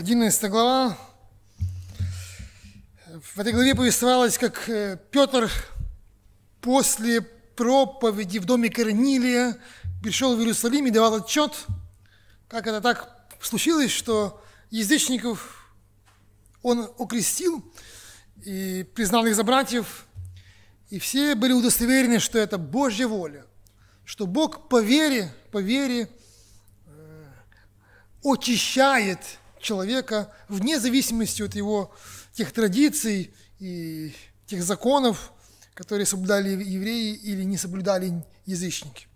11 глава. В этой главе повествовалось, как э, Петр после проповеди в доме Корнилия пришел в Иерусалим и давал отчет, как это так случилось, что язычников он укрестил и признал их за братьев, и все были удостоверены, что это Божья воля, что Бог по вере, по вере э, очищает человека, вне зависимости от его тех традиций и тех законов, которые соблюдали евреи или не соблюдали язычники.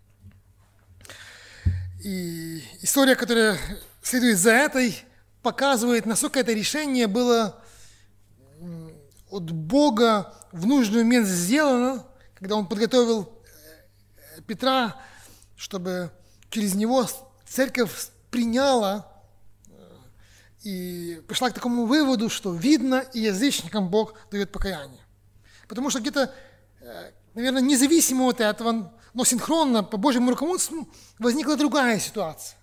И история, которая следует за этой, показывает, насколько это решение было от Бога в нужный момент сделано, когда он подготовил э, Петра, чтобы через него церковь приняла и пришла к такому выводу, что видно, и язычникам Бог дает покаяние. Потому что где-то, э, наверное, независимо от этого, но синхронно по Божьему руководству возникла другая ситуация.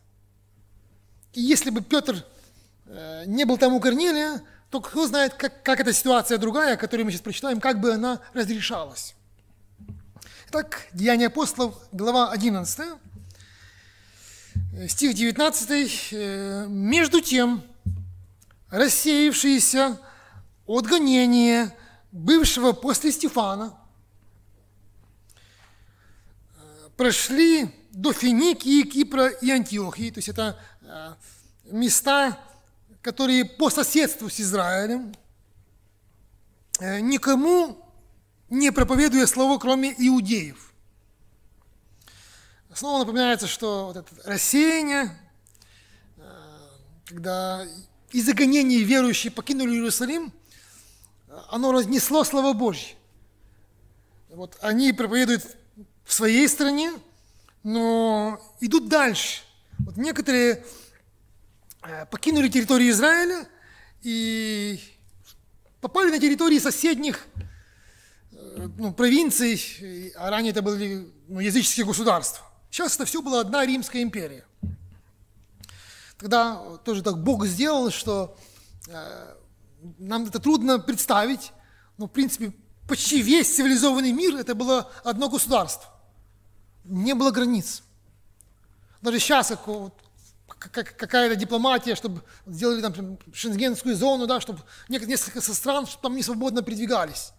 И если бы Петр э, не был там у Корнилия, то кто знает, как, как эта ситуация другая, которую мы сейчас прочитаем, как бы она разрешалась. Итак, Деяния апостолов, глава 11, э, стих 19. «Между тем, рассеявшиеся от гонения бывшего после Стефана, прошли до Финикии, Кипра и Антиохии, то есть это э, места, которые по соседству с Израилем, э, никому не проповедуя слово, кроме иудеев. Снова напоминается, что вот это рассеяние, э, когда из-за верующие покинули Иерусалим, оно разнесло Слово Божье. Вот они проповедуют в своей стране, но идут дальше. Вот некоторые э, покинули территорию Израиля и попали на территории соседних э, ну, провинций, а ранее это были ну, языческие государства. Сейчас это все была одна Римская империя. Тогда тоже так Бог сделал, что э, нам это трудно представить, но, в принципе, почти весь цивилизованный мир это было одно государство. Не было границ. Даже сейчас какая-то дипломатия, чтобы сделали там шенгенскую зону, да, чтобы несколько со стран чтобы там не свободно передвигались.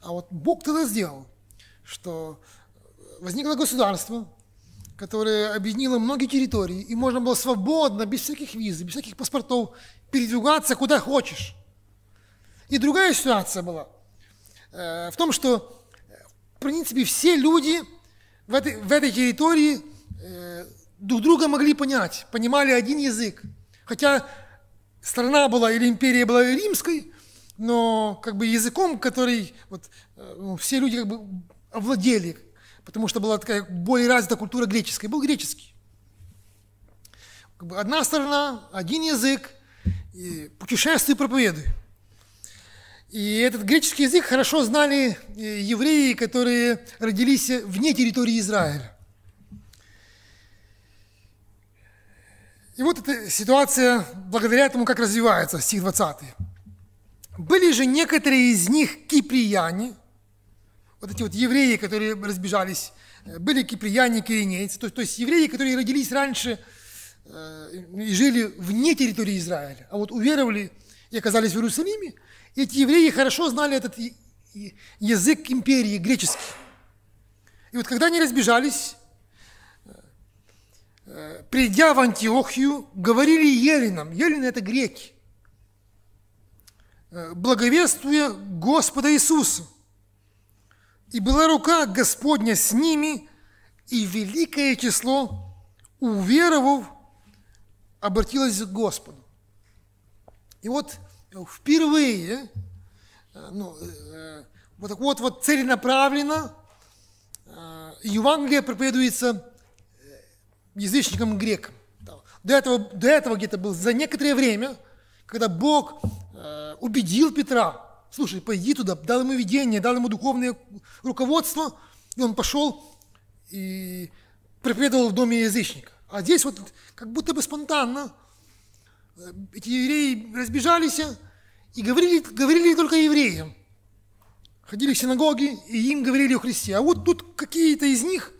А вот Бог тогда сделал, что возникло государство, которая объединила многие территории, и можно было свободно, без всяких виз, без всяких паспортов передвигаться куда хочешь. И другая ситуация была э, в том, что, в принципе, все люди в этой, в этой территории э, друг друга могли понять, понимали один язык. Хотя страна была или империя была римской, но как бы языком, который вот, э, ну, все люди как бы овладели потому что была такая более развита культура греческая, был греческий. Одна сторона, один язык, и путешествия и проповеды. И этот греческий язык хорошо знали э, евреи, которые родились вне территории Израиля. И вот эта ситуация благодаря этому как развивается, стих 20. Были же некоторые из них киприяне, вот эти вот евреи, которые разбежались, э, были киприяне, киринейцы, то, то есть евреи, которые родились раньше э, и жили вне территории Израиля, а вот уверовали и оказались в Иерусалиме, эти евреи хорошо знали этот язык империи, греческий. И вот когда они разбежались, э, э, придя в Антиохию, говорили еленам, елены – это греки, «Э, благовествуя Господа Иисуса – и была рука Господня с ними, и великое число, уверовав, обратилось к Господу. И вот э, впервые, э, ну, э, вот так вот, вот целенаправленно Евангелие проповедуется язычникам грекам. До этого, до этого где-то был за некоторое время, когда Бог убедил Петра, слушай, пойди туда, дал ему видение, дал ему духовное руководство, и он пошел и преподавал в доме язычника. А здесь вот как будто бы спонтанно э, эти евреи разбежались и говорили, говорили только евреям. Ходили в синагоги, и им говорили о Христе. А вот тут какие-то из них,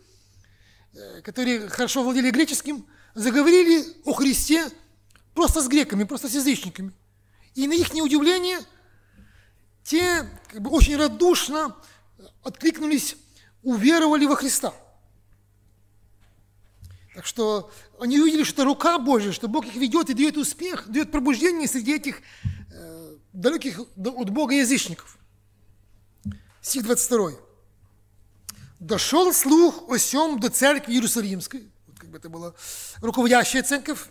э, которые хорошо владели греческим, заговорили о Христе просто с греками, просто с язычниками. И на их неудивление – те как бы, очень радушно откликнулись, уверовали во Христа. Так что они увидели, что это рука Божья, что Бог их ведет и дает успех, дает пробуждение среди этих э, далеких от Бога язычников. Стих 22. «Дошел слух о сем до церкви Иерусалимской». Вот как бы это была руководящая церковь,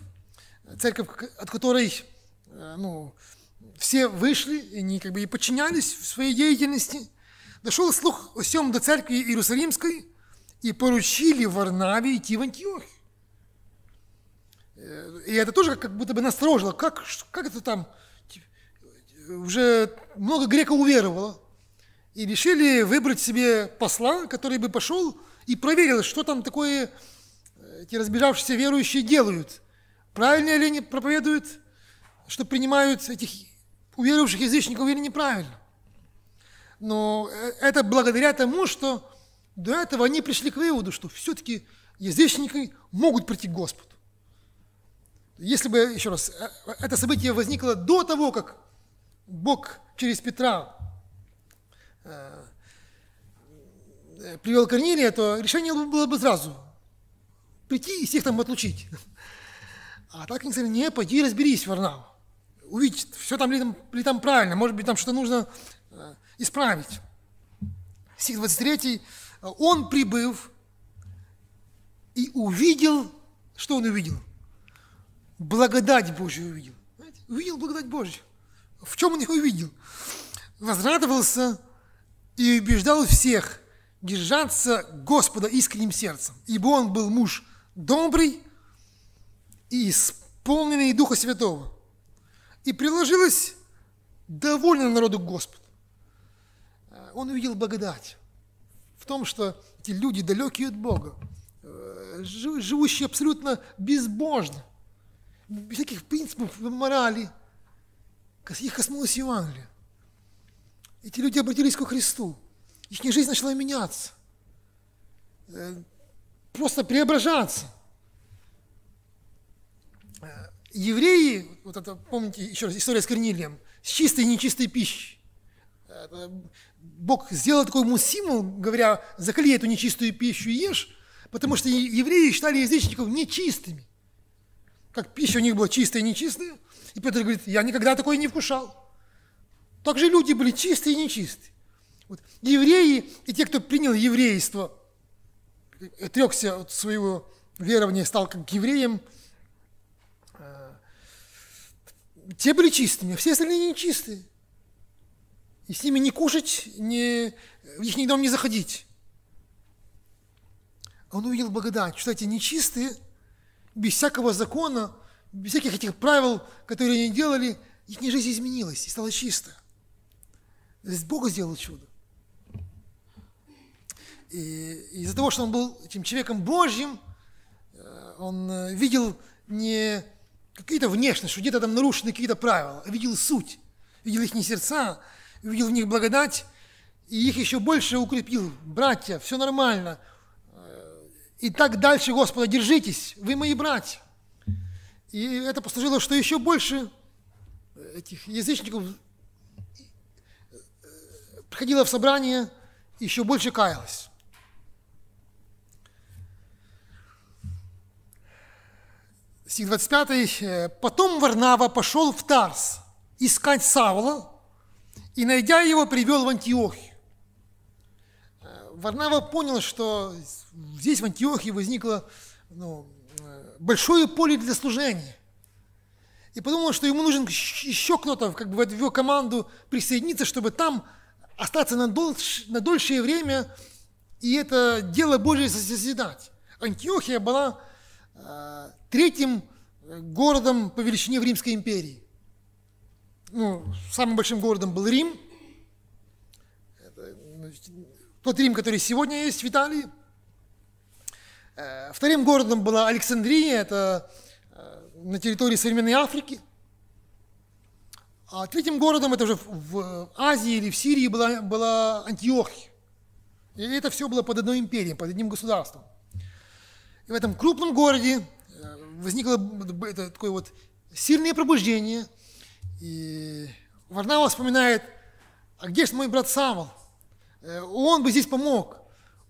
церковь, от которой э, ну, все вышли, и они как бы и подчинялись в своей деятельности. Дошел слух о всем до церкви Иерусалимской, и поручили Варнаве идти в Антиох. Э, и это тоже как будто бы насторожило, как, как это там, уже много греков уверовало, и решили выбрать себе посла, который бы пошел и проверил, что там такое э, эти разбежавшиеся верующие делают. Правильно ли они проповедуют, что принимают этих уверовавших язычников вели неправильно. Но э, это благодаря тому, что до этого они пришли к выводу, что все-таки язычники могут прийти к Господу. Если бы, еще раз, э, это событие возникло до того, как Бог через Петра э, привел Корнилия, то решение было бы сразу прийти и всех там отлучить. А так они сказали, не, пойди разберись, Варнава увидит, все там ли, там ли там правильно, может быть, там что-то нужно э, исправить. Стих 23. Он, прибыв, и увидел, что он увидел? Благодать Божью увидел. Знаете? Увидел благодать Божью. В чем он ее увидел? Возрадовался и убеждал всех держаться Господа искренним сердцем, ибо он был муж добрый и исполненный Духа Святого и приложилось довольно народу Господу. Э, он увидел благодать в том, что эти люди, далекие от Бога, э, живущие абсолютно безбожно, без всяких принципов морали, их коснулось Евангелие. Эти люди обратились ко Христу. Их жизнь начала меняться, э, просто преображаться – евреи, вот это, помните, еще раз, история с Корнилием, с чистой и нечистой пищей. Э, Бог сделал такой ему символ, говоря, заклей эту нечистую пищу и ешь, потому что евреи считали язычников нечистыми. Как пища у них была чистая и нечистая. И Петр говорит, я никогда такое не вкушал. Так же люди были чистые и нечистые. Вот. Евреи и те, кто принял еврейство, отрекся от своего верования, стал как евреем – те были чистыми, а все остальные нечистые. И с ними не кушать, не, в их дом не заходить. А он увидел благодать, что эти нечистые, без всякого закона, без всяких этих правил, которые они делали, их жизнь изменилась и стала чистая. То есть Бог сделал чудо. И из-за того, что он был этим человеком Божьим, э, он э, видел не какие-то внешность, что где-то там нарушены какие-то правила. Видел суть, видел их не сердца, видел в них благодать, и их еще больше укрепил. Братья, все нормально. И так дальше, Господа, держитесь, вы мои братья. И это послужило, что еще больше э, этих язычников э, э, приходило в собрание, еще больше каялось. стих 25. Э, «Потом Варнава пошел в Тарс искать Савла, и, найдя его, привел в Антиохию. Э, Варнава понял, что здесь, в Антиохии, возникло ну, э, большое поле для служения. И подумал, что ему нужен еще кто-то как бы в его команду присоединиться, чтобы там остаться на, дольш, на дольшее время и это дело Божие созидать. Антиохия была Э, третьим э, городом по величине в Римской империи. Ну, самым большим городом был Рим, тот Рим, который сегодня есть в Италии. Э, вторым городом была Александрия, это на территории современной Африки. А третьим городом, это уже в Азии или в Сирии, была, была Антиохия. И это все было под одной империей, под одним государством в этом крупном городе э, возникло такое вот сильное пробуждение. И Варнава вспоминает, а где же мой брат Савол? Э, он бы здесь помог.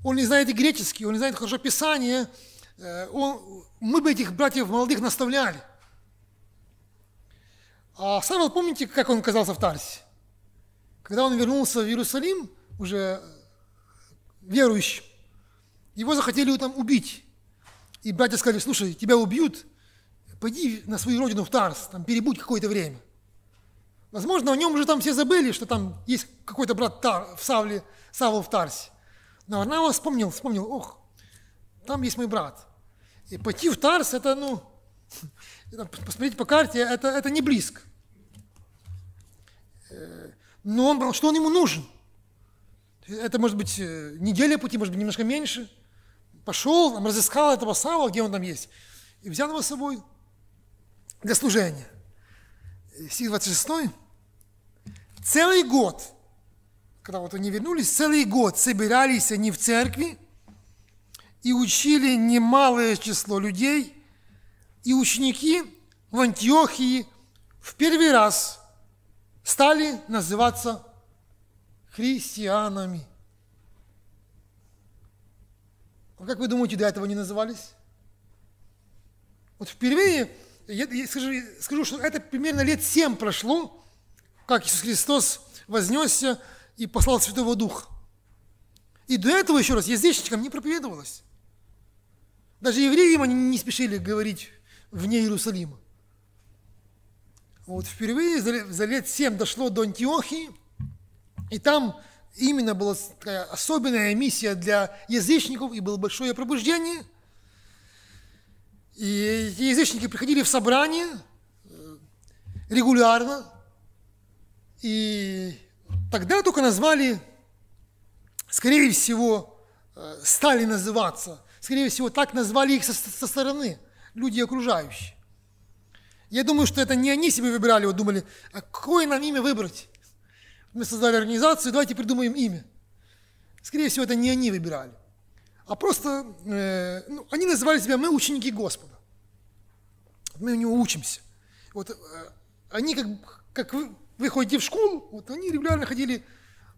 Он не знает и греческий, он не знает хорошо Писание. Э, он, мы бы этих братьев молодых наставляли. А Савол, помните, как он оказался в Тарсе? Когда он вернулся в Иерусалим, уже верующим, его захотели там убить и братья сказали, слушай, тебя убьют, пойди на свою родину в Тарс, там перебудь какое-то время. Возможно, о нем уже там все забыли, что там есть какой-то брат Тар, в Савле, Савл в Тарсе. Но его вспомнил, вспомнил, ох, там есть мой брат. И пойти в Тарс, это, ну, посмотрите по карте, это, это не близко. Э, но он брал, что он ему нужен. Это может быть э, неделя пути, может быть немножко меньше – пошел, там, разыскал этого Савла, где он там есть, и взял его с собой для служения. Стих 26. Целый год, когда вот они вернулись, целый год собирались они в церкви и учили немалое число людей, и ученики в Антиохии в первый раз стали называться христианами. А как вы думаете, до этого не назывались? Вот впервые, я, скажу, скажу, что это примерно лет семь прошло, как Иисус Христос вознесся и послал Святого Духа. И до этого, еще раз, язычникам не проповедовалось. Даже евреям они не спешили говорить вне Иерусалима. Вот впервые за лет семь дошло до Антиохии, и там именно была такая особенная миссия для язычников, и было большое пробуждение. И эти язычники приходили в собрание э, регулярно, и тогда только назвали, скорее всего, э, стали называться, скорее всего, так назвали их со, со стороны люди окружающие. Я думаю, что это не они себе выбирали, вот думали, а какое нам имя выбрать? мы создали организацию, давайте придумаем имя. Скорее всего, это не они выбирали, а просто э, ну, они называли себя «мы ученики Господа». Мы у него учимся. Вот э, они, как, как вы, вы ходите в школу, вот они регулярно ходили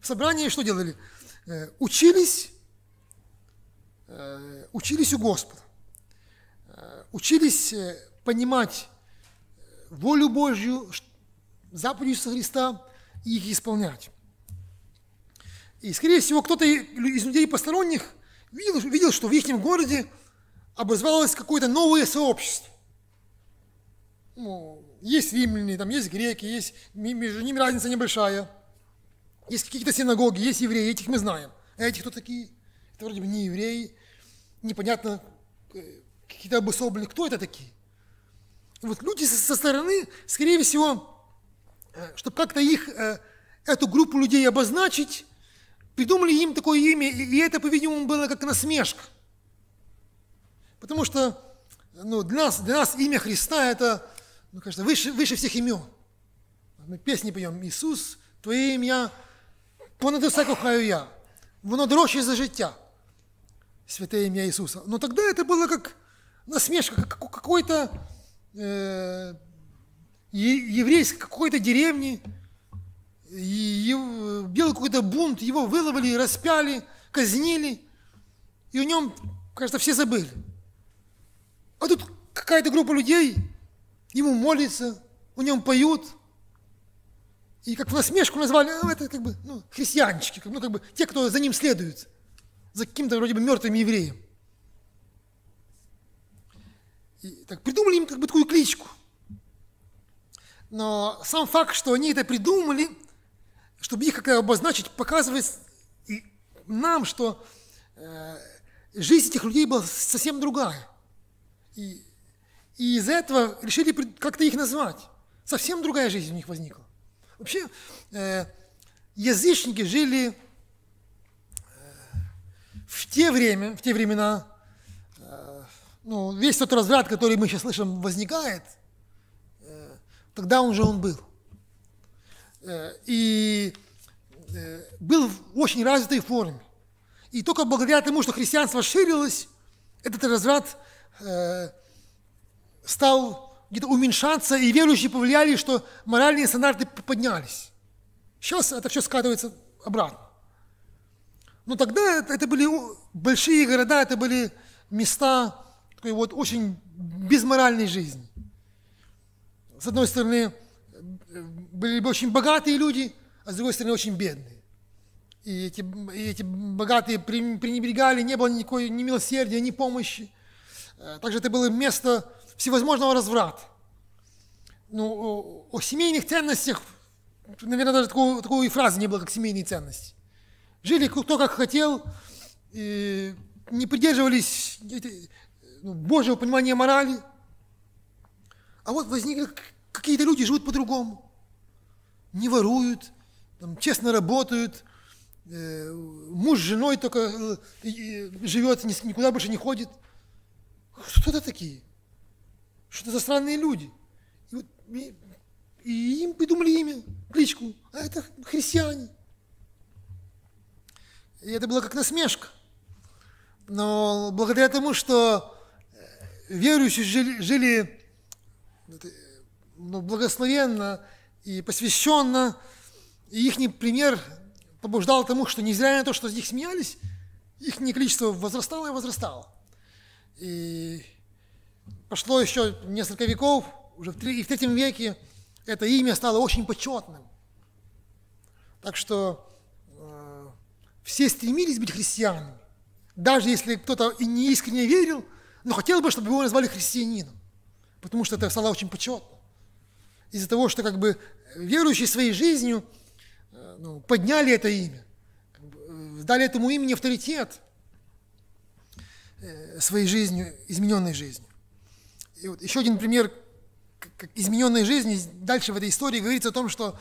в собрание и что делали? Э, учились, э, учились у Господа. Э, учились э, понимать э, волю Божью, заповедь Христа – их исполнять. И, скорее всего, кто-то из людей посторонних видел, видел, что в их городе образовалось какое-то новое сообщество. Ну, есть римляне, там есть греки, есть между ними разница небольшая. Есть какие-то синагоги, есть евреи, этих мы знаем. А эти кто такие? Это вроде бы не евреи, непонятно, э, какие-то обособленные. Кто это такие? вот люди со стороны, скорее всего, Э, чтобы как-то их, э, эту группу людей обозначить, придумали им такое имя, и это, по-видимому, было как насмешка. Потому что ну, для, нас, для нас имя Христа – это, ну, конечно, выше, выше всех имен. Мы песни поем «Иисус, Твоє ім'я, понад усе кохаю я, воно дорожче за життя, святое имя Иисуса. Но тогда это было как насмешка, как какой-то э, еврейской какой-то деревни, и был какой-то бунт, его выловили, распяли, казнили, и о нем, кажется, все забыли. А тут какая-то группа людей ему молится, у нем поют, и как в насмешку назвали, ну, это как бы ну, христианчики, ну, как бы те, кто за ним следует, за каким-то вроде бы мертвым евреем. И так придумали им как бы такую кличку – но сам факт, что они это придумали, чтобы их как-то обозначить, показывает нам, что э, жизнь этих людей была совсем другая. И, и из-за этого решили как-то их назвать. Совсем другая жизнь у них возникла. Вообще, э, язычники жили э, в те, время, в те времена, э, ну, весь тот разряд, который мы сейчас слышим, возникает – тогда он же он был. Э, и э, был в очень развитой форме. И только благодаря тому, что христианство ширилось, этот разврат э, стал где-то уменьшаться, и верующие повлияли, что моральные стандарты поднялись. Сейчас это все скатывается обратно. Но тогда это были большие города, это были места такой вот очень безморальной жизни с одной стороны, были бы очень богатые люди, а с другой стороны, очень бедные. И эти, и эти богатые пренебрегали, не было никакой ни милосердия, ни помощи. Э, также это было место всевозможного разврата. Ну, о, о семейных ценностях, наверное, даже такого, такой фразы не было, как семейные ценности. Жили кто как хотел, и не придерживались ну, Божьего понимания морали – а вот возникли какие-то люди, живут по-другому. Не воруют, там, честно работают, э, муж с женой только э, живет, никуда больше не ходит. Что это такие? Что это за странные люди? И, вот, и, и им придумали имя, кличку. А это христиане. И это было как насмешка. Но благодаря тому, что э, верующие жили, жили но ну, ну, благословенно и посвященно. И их пример побуждал тому, что нельзя на то, что из них смеялись, их количество возрастало и возрастало. И пошло еще несколько веков, уже в, и в третьем веке это имя стало очень почетным. Так что э, все стремились быть христианами, даже если кто-то и не искренне верил, но хотел бы, чтобы его назвали христианином потому что это слава очень почетно Из-за того, что как бы верующие своей жизнью э, ну, подняли это имя, как бы, э, дали этому имени авторитет э, своей жизнью, измененной жизнью. И вот еще один пример измененной жизни. Дальше в этой истории говорится о том, что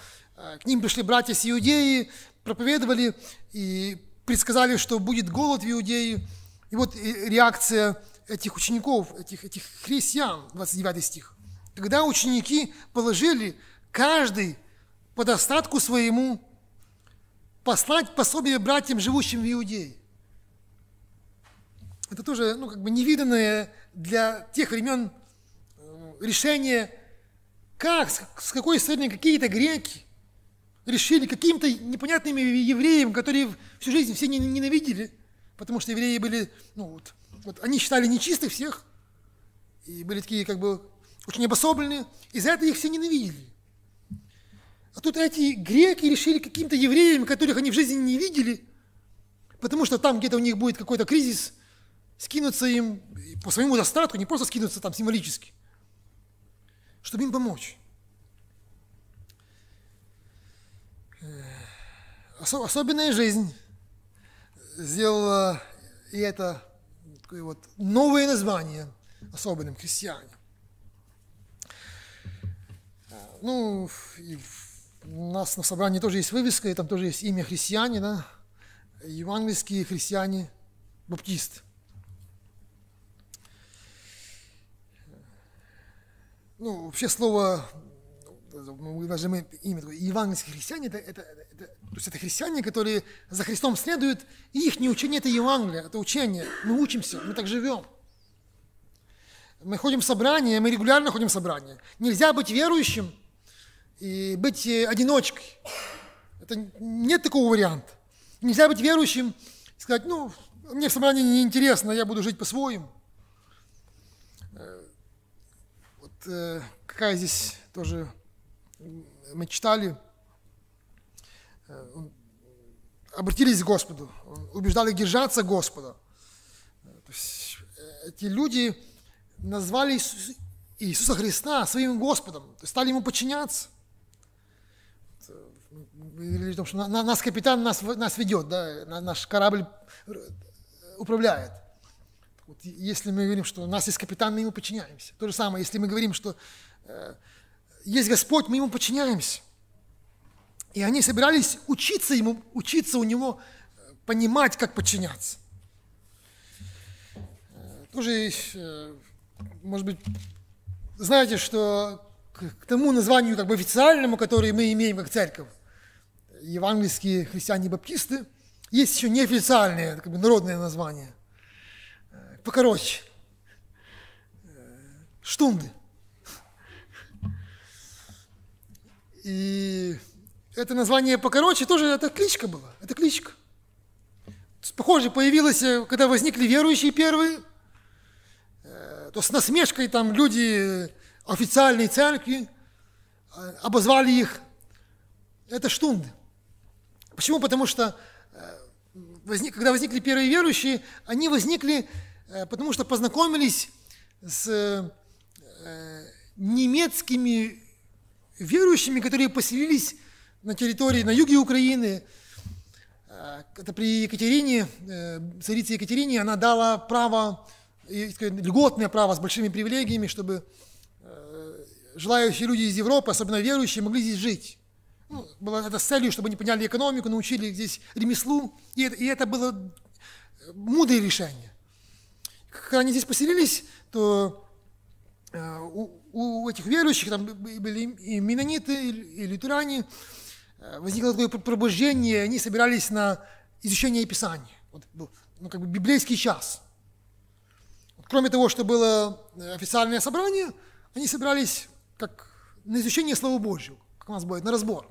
к ним пришли братья с Иудеи, проповедовали и предсказали, что будет голод в Иудее. И вот реакция этих учеников, этих, этих христиан, 29 стих. Тогда ученики положили каждый по достатку своему послать пособие братьям, живущим в Иудее. Это тоже ну, как бы невиданное для тех времен э, решение, как, с какой стороны какие-то греки решили каким-то непонятными евреям, которые всю жизнь все ненавидели, потому что евреи были ну, вот, вот, они считали нечистых всех, и были такие как бы очень обособленные, и за это их все ненавидели. А тут эти греки решили каким-то евреям, которых они в жизни не видели, потому что там где-то у них будет какой-то кризис, скинуться им по своему достатку, не просто скинуться там символически, чтобы им помочь. Э, особенная жизнь сделала и это такое вот новое название особенным христиане. А, ну, и у нас на собрании тоже есть вывеска, и там тоже есть имя христианина, евангельские христиане, баптист. ну, вообще слово, мы ну, даже мы имя такое, евангельские христиане, это, это, это, то есть это христиане, которые за Христом следуют, и их не учение – это Евангелие, это учение. Мы учимся, мы так живем. Мы ходим в собрания, мы регулярно ходим в собрания. Нельзя быть верующим и быть э, одиночкой. Это нет такого варианта. Нельзя быть верующим и сказать, ну, мне в собрании неинтересно, я буду жить по-своему. Э, вот э, какая здесь тоже мы читали – Э, э, обратились к Господу, э, убеждали держаться Господа. эти люди назвали Иисуса Христа своим Господом, стали Ему подчиняться. Говорили о том, что нас капитан нас, нас ведет, да, наш корабль управляет. Вот если мы говорим, что у нас есть капитан, мы ему подчиняемся. То же самое, если мы говорим, что э, есть Господь, мы ему подчиняемся. И они собирались учиться ему, учиться у него, э, понимать, как подчиняться. Э, тоже, э, может быть, знаете, что к тому названию как бы официальному, которое мы имеем как церковь, евангельские христиане-баптисты, есть еще неофициальное, как бы народное название. Покороче. Штунды. И это название покороче, тоже это кличка была, это кличка. Похоже, появилась, э, когда возникли верующие первые, э, то с насмешкой там люди э, официальной церкви обозвали их. Это штунды. Почему? Потому что возник, когда возникли первые верующие, они возникли, потому что познакомились с немецкими верующими, которые поселились на территории на юге Украины, э, это при Екатерине, э, царице Екатерине, она дала право, льготное право с большими привилегиями, чтобы э, желающие люди из Европы, особенно верующие, могли здесь жить. Ну, было это с целью, чтобы они подняли экономику, научили здесь ремеслу, и это, и это было мудрое решение. Когда они здесь поселились, то у, у этих верующих там были и менониты, и литуране, Э, возникло такое пробуждение, они собирались на изучение Писания. Вот был, ну, как бы библейский час. Вот, кроме того, что было э, официальное собрание, они собирались как на изучение Слова Божьего, как у нас будет, на разбор.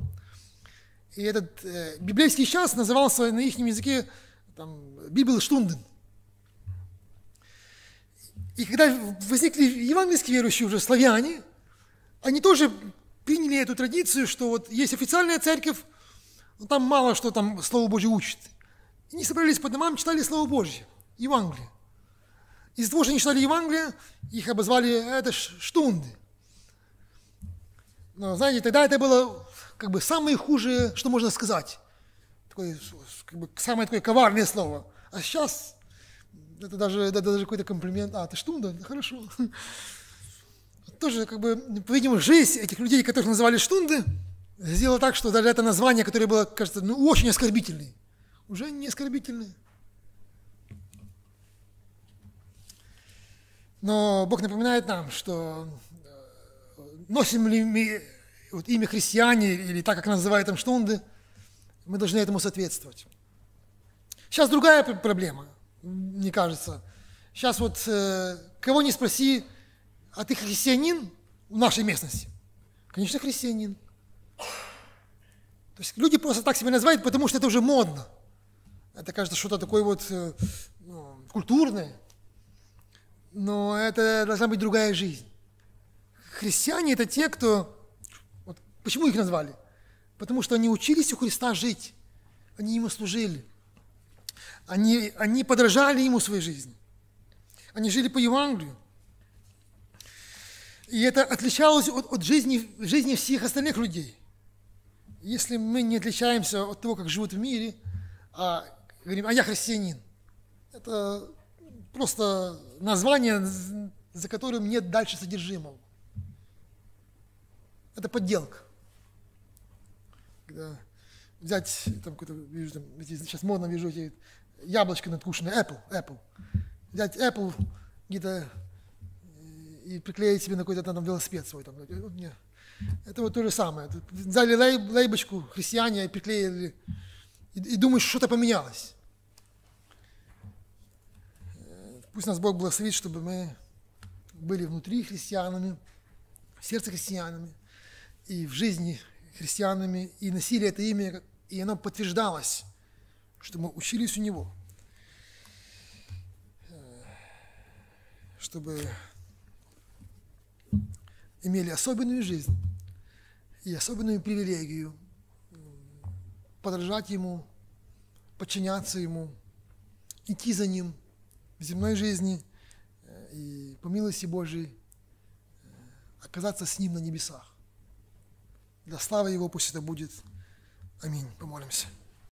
И этот э, библейский час назывался на их языке там, Библ Штунден. И когда возникли евангельские верующие уже славяне, они тоже приняли эту традицию, что вот есть официальная церковь, но там мало что там Слово Божье учит. И они собрались по домам, читали Слово Божье, Евангелие. Из-за того, что они читали Евангелие, их обозвали это штунды. Но, знаете, тогда это было как бы самое худшее, что можно сказать. Такое, как бы, самое такое коварное слово. А сейчас это даже, это даже какой-то комплимент. А, ты штунда? Хорошо. тоже, как бы, по-видимому, жизнь этих людей, которых называли штунды, сделала так, что даже это название, которое было, кажется, ну, очень оскорбительное, уже не оскорбительное. Но Бог напоминает нам, что э, носим ли мы вот имя христиане, или так, как называют там штунды, мы должны этому соответствовать. Сейчас другая проблема, мне кажется. Сейчас вот э, кого не спроси, а ты христианин в нашей местности? Конечно, христианин. То есть люди просто так себя называют, потому что это уже модно. Это кажется что-то такое вот э, ну, культурное. Но это должна быть другая жизнь. Христиане – это те, кто... Вот почему их назвали? Потому что они учились у Христа жить. Они ему служили. Они, они подражали ему своей жизни. Они жили по Евангелию. И это отличалось от, от жизни, жизни всех остальных людей. Если мы не отличаемся от того, как живут в мире, а говорим, а я христианин, это просто название, за которым нет дальше содержимого. Это подделка. Когда взять, там, какой-то, вижу, там, сейчас модно вижу эти яблочко надкушенное, Apple, Apple. Взять Apple, где-то и приклеить себе на какой-то там велосипед свой. Там. Это вот то же самое. Взяли лейбочку христиане и приклеили, и, и думаешь, что-то поменялось. Э, пусть нас Бог благословит, чтобы мы были внутри христианами, в сердце христианами, и в жизни христианами, и носили это имя, и оно подтверждалось, что мы учились у Него, э, чтобы имели особенную жизнь и особенную привилегию подражать Ему, подчиняться Ему, идти за Ним в земной жизни э, и по милости Божией э, оказаться с Ним на небесах. Для славы Его пусть это будет. Аминь. Помолимся.